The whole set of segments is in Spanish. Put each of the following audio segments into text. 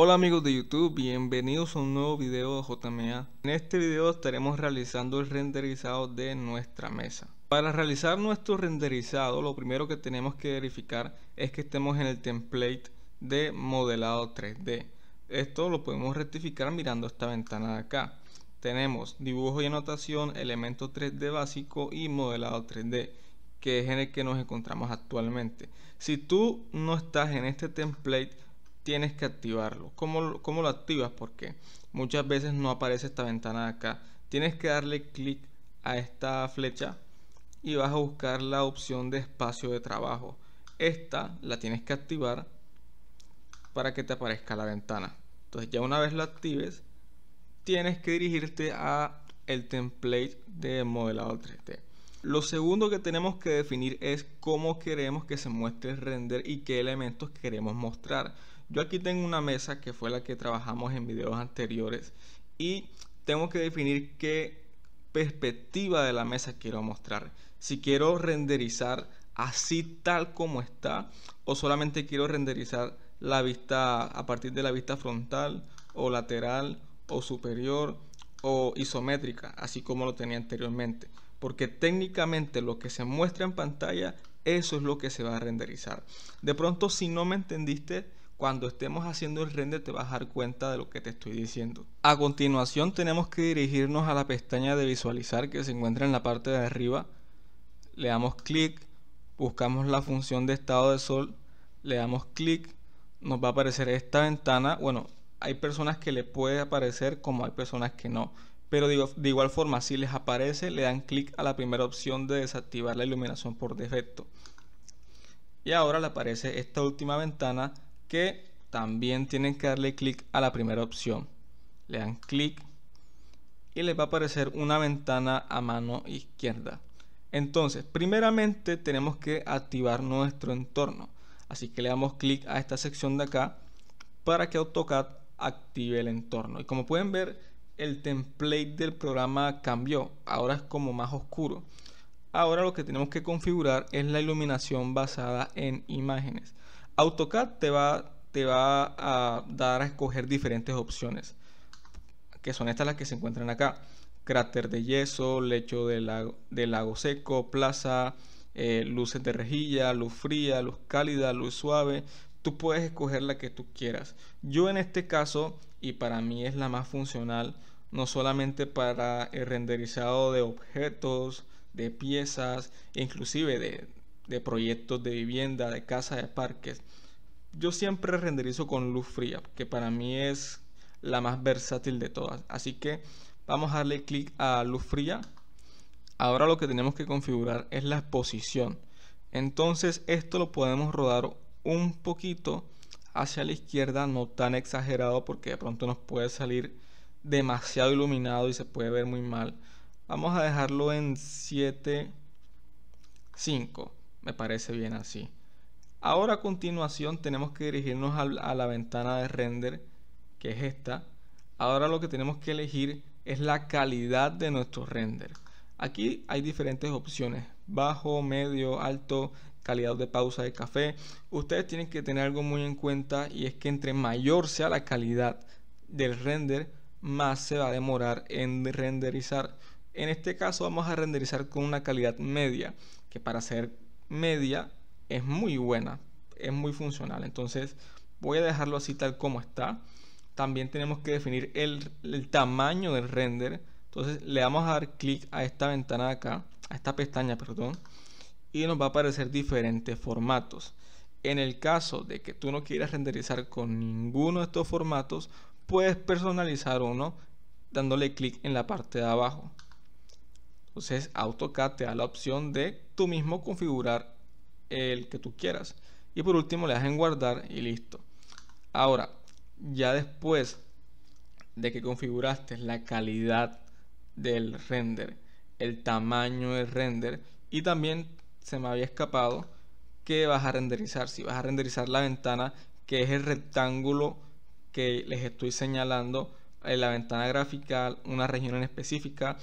Hola amigos de YouTube, bienvenidos a un nuevo video de JMA. En este video estaremos realizando el renderizado de nuestra mesa. Para realizar nuestro renderizado, lo primero que tenemos que verificar es que estemos en el template de modelado 3D. Esto lo podemos rectificar mirando esta ventana de acá. Tenemos dibujo y anotación, elemento 3D básico y modelado 3D que es en el que nos encontramos actualmente. Si tú no estás en este template, tienes que activarlo. ¿Cómo, lo activas? Porque muchas veces no aparece esta ventana acá. Tienes que darle clic a esta flecha y vas a buscar la opción de espacio de trabajo. Esta la tienes que activar para que te aparezca la ventana. Entonces ya una vez lo actives, tienes que dirigirte a el template de modelado 3D. Lo segundo que tenemos que definir es cómo queremos que se muestre el render y qué elementos queremos mostrar. Yo aquí tengo una mesa que fue la que trabajamos en videos anteriores y tengo que definir qué perspectiva de la mesa quiero mostrar. Si quiero renderizar así tal como está o solamente quiero renderizar la vista a partir de la vista frontal o lateral o superior o isométrica, así como lo tenía anteriormente porque técnicamente lo que se muestra en pantalla, eso es lo que se va a renderizar. De pronto, si no me entendiste, cuando estemos haciendo el render te vas a dar cuenta de lo que te estoy diciendo. A continuación tenemos que dirigirnos a la pestaña de visualizar que se encuentra en la parte de arriba. Le damos clic, buscamos la función de estado de sol, le damos clic, nos va a aparecer esta ventana. Bueno, hay personas que le puede aparecer como hay personas que no. Pero de, igual forma, si les aparece, le dan clic a la primera opción de desactivar la iluminación por defecto. Y ahora le aparece esta última ventana que también tienen que darle clic a la primera opción. Le dan clic y les va a aparecer una ventana a mano izquierda. Entonces, primeramente tenemos que activar nuestro entorno. Así que le damos clic a esta sección de acá para que AutoCAD active el entorno. Y como pueden ver, el template del programa cambió, ahora es como más oscuro. Ahora lo que tenemos que configurar es la iluminación basada en imágenes. AutoCAD te va, te va a dar a escoger diferentes opciones, que son estas las que se encuentran acá. Cráter de yeso, lecho de lago, seco, plaza, eh, luces de rejilla, luz fría, luz cálida, luz suave, puedes escoger la que tú quieras. Yo en este caso, y para mí es la más funcional, no solamente para el renderizado de objetos, de piezas, inclusive de, de proyectos de vivienda, de casa, de parques. Yo siempre renderizo con luz fría, que para mí es la más versátil de todas. Así que vamos a darle clic a luz fría. Ahora lo que tenemos que configurar es la exposición Entonces esto lo podemos rodar un poquito hacia la izquierda, no tan exagerado porque de pronto nos puede salir demasiado iluminado y se puede ver muy mal. Vamos a dejarlo en 7.5, me parece bien así. Ahora a continuación tenemos que dirigirnos a la ventana de render, que es esta. Ahora lo que tenemos que elegir es la calidad de nuestro render. Aquí hay diferentes opciones bajo, medio, alto, calidad de pausa de café. Ustedes tienen que tener algo muy en cuenta y es que entre mayor sea la calidad del render, más se va a demorar en renderizar. En este caso vamos a renderizar con una calidad media, que para ser media es muy buena, es muy funcional. Entonces voy a dejarlo así tal como está. También tenemos que definir el, el tamaño del render entonces le vamos a dar clic a esta ventana acá, a esta pestaña, perdón, y nos va a aparecer diferentes formatos. En el caso de que tú no quieras renderizar con ninguno de estos formatos, puedes personalizar uno dándole clic en la parte de abajo. Entonces AutoCAD te da la opción de tú mismo configurar el que tú quieras. Y por último le das en guardar y listo. Ahora, ya después de que configuraste la calidad del render, el tamaño del render y también se me había escapado que vas a renderizar, si vas a renderizar la ventana que es el rectángulo que les estoy señalando en eh, la ventana gráfica, una región en específica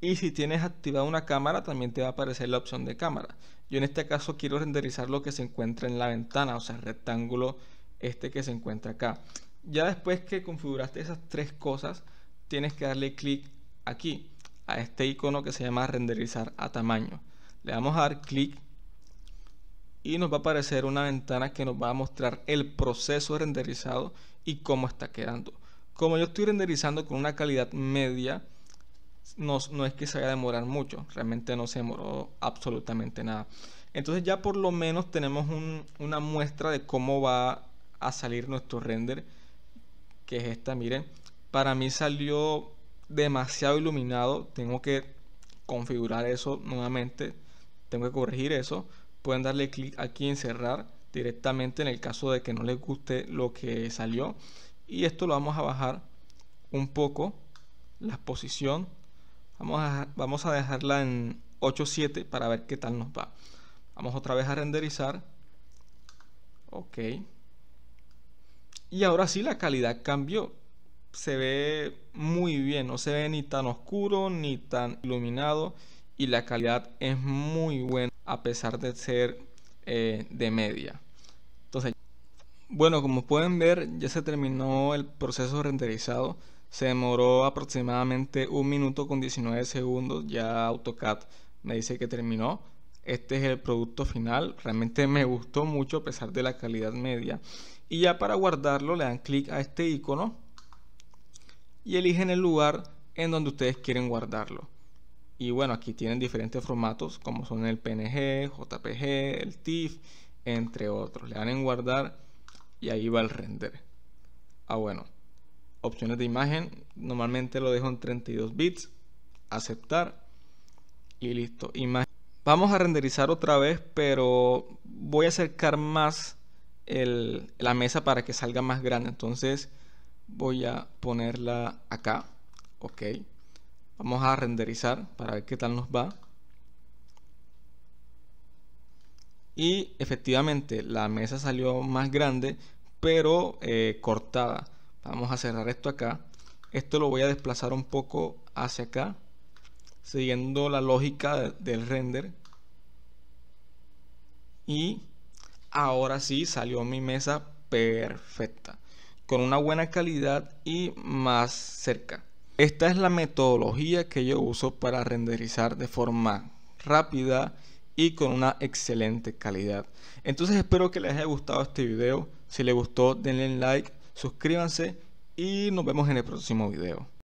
y si tienes activada una cámara también te va a aparecer la opción de cámara. Yo en este caso quiero renderizar lo que se encuentra en la ventana, o sea, el rectángulo este que se encuentra acá. Ya después que configuraste esas tres cosas, tienes que darle clic aquí a este icono que se llama renderizar a tamaño. Le vamos a dar clic y nos va a aparecer una ventana que nos va a mostrar el proceso renderizado y cómo está quedando. Como yo estoy renderizando con una calidad media, no, no, es que se vaya a demorar mucho, realmente no se demoró absolutamente nada. Entonces ya por lo menos tenemos una muestra de cómo va a salir nuestro render, que es esta, miren. Para mí salió demasiado iluminado, tengo que configurar eso nuevamente, tengo que corregir eso. Pueden darle clic aquí en cerrar directamente en el caso de que no les guste lo que salió. Y esto lo vamos a bajar un poco, la posición. Vamos a, vamos a dejarla en 8.7 para ver qué tal nos va. Vamos otra vez a renderizar. Ok. Y ahora sí la calidad cambió se ve muy bien, no se ve ni tan oscuro ni tan iluminado y la calidad es muy buena a pesar de ser eh, de media. Entonces, bueno, como pueden ver ya se terminó el proceso renderizado, se demoró aproximadamente Un minuto con 19 segundos, ya AutoCAD me dice que terminó. Este es el producto final, realmente me gustó mucho a pesar de la calidad media. Y ya para guardarlo le dan clic a este icono y eligen el lugar en donde ustedes quieren guardarlo. Y bueno, aquí tienen diferentes formatos como son el PNG, JPG, el TIFF, entre otros. Le dan en guardar y ahí va el render. Ah, bueno. Opciones de imagen. Normalmente lo dejo en 32 bits. Aceptar. Y listo. Imagen. Vamos a renderizar otra vez, pero voy a acercar más la mesa para que salga más grande. Entonces voy a ponerla acá ok vamos a renderizar para ver qué tal nos va y efectivamente la mesa salió más grande pero eh, cortada vamos a cerrar esto acá esto lo voy a desplazar un poco hacia acá siguiendo la lógica del render y ahora sí salió mi mesa perfecta con una buena calidad y más cerca. Esta es la metodología que yo uso para renderizar de forma rápida y con una excelente calidad. Entonces espero que les haya gustado este video. Si les gustó denle like, suscríbanse y nos vemos en el próximo video.